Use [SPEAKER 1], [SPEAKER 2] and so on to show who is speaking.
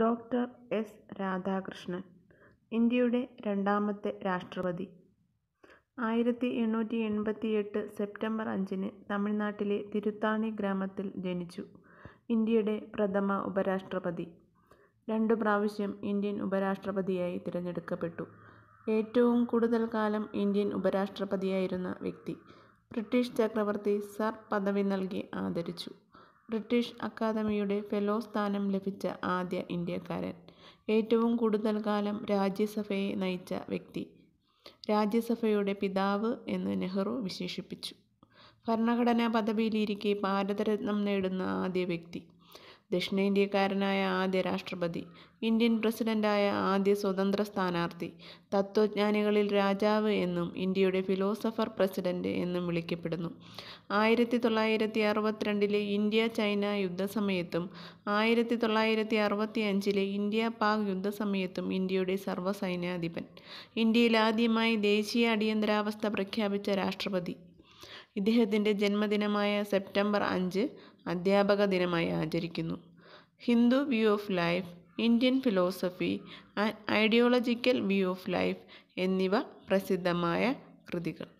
[SPEAKER 1] doctor S Radhakrishnan ഇന്ത്യയുടെ രണ്ടാമത്തെ രാഷ്ട്രപതി ആയിരത്തി എണ്ണൂറ്റി എട്ട് സെപ്റ്റംബർ അഞ്ചിന് തമിഴ്നാട്ടിലെ തിരുത്താണി ഗ്രാമത്തിൽ ജനിച്ചു ഇന്ത്യയുടെ പ്രഥമ ഉപരാഷ്ട്രപതി രണ്ടു പ്രാവശ്യം ഇന്ത്യൻ ഉപരാഷ്ട്രപതിയായി തിരഞ്ഞെടുക്കപ്പെട്ടു ഏറ്റവും കൂടുതൽ കാലം ഇന്ത്യൻ ഉപരാഷ്ട്രപതിയായിരുന്ന വ്യക്തി ബ്രിട്ടീഷ് ചക്രവർത്തി സർ പദവി നൽകി ആദരിച്ചു ബ്രിട്ടീഷ് അക്കാദമിയുടെ ഫെലോ സ്ഥാനം ലഭിച്ച ആദ്യ ഇന്ത്യക്കാരൻ ഏറ്റവും കൂടുതൽ കാലം രാജ്യസഭയെ നയിച്ച വ്യക്തി രാജ്യസഭയുടെ പിതാവ് എന്ന് നെഹ്റു വിശേഷിപ്പിച്ചു ഭരണഘടനാ പദവിയിലിരിക്കെ ഭാരതരത്നം നേടുന്ന ആദ്യ വ്യക്തി ദക്ഷിണേന്ത്യക്കാരനായ ആദ്യ രാഷ്ട്രപതി ഇന്ത്യൻ പ്രസിഡന്റായ ആദ്യ സ്വതന്ത്ര സ്ഥാനാർത്ഥി തത്വജ്ഞാനികളിൽ രാജാവ് എന്നും ഇന്ത്യയുടെ ഫിലോസഫർ പ്രസിഡന്റ് എന്നും വിളിക്കപ്പെടുന്നു ആയിരത്തി തൊള്ളായിരത്തി അറുപത്തിരണ്ടിലെ ഇന്ത്യ ചൈന യുദ്ധസമയത്തും ആയിരത്തി തൊള്ളായിരത്തി അറുപത്തി അഞ്ചിലെ ഇന്ത്യ പാക് യുദ്ധസമയത്തും ഇന്ത്യയുടെ സർവ്വസൈന്യാധിപൻ ഇന്ത്യയിൽ ആദ്യമായി ദേശീയ അടിയന്തരാവസ്ഥ പ്രഖ്യാപിച്ച രാഷ്ട്രപതി ഇദ്ദേഹത്തിൻ്റെ ജന്മദിനമായ സെപ്റ്റംബർ അഞ്ച് അധ്യാപക ദിനമായി ആചരിക്കുന്നു Hindu view of life Indian philosophy and ideological view of life എന്നിവ പ്രസിദ്ധമായ കൃതികൾ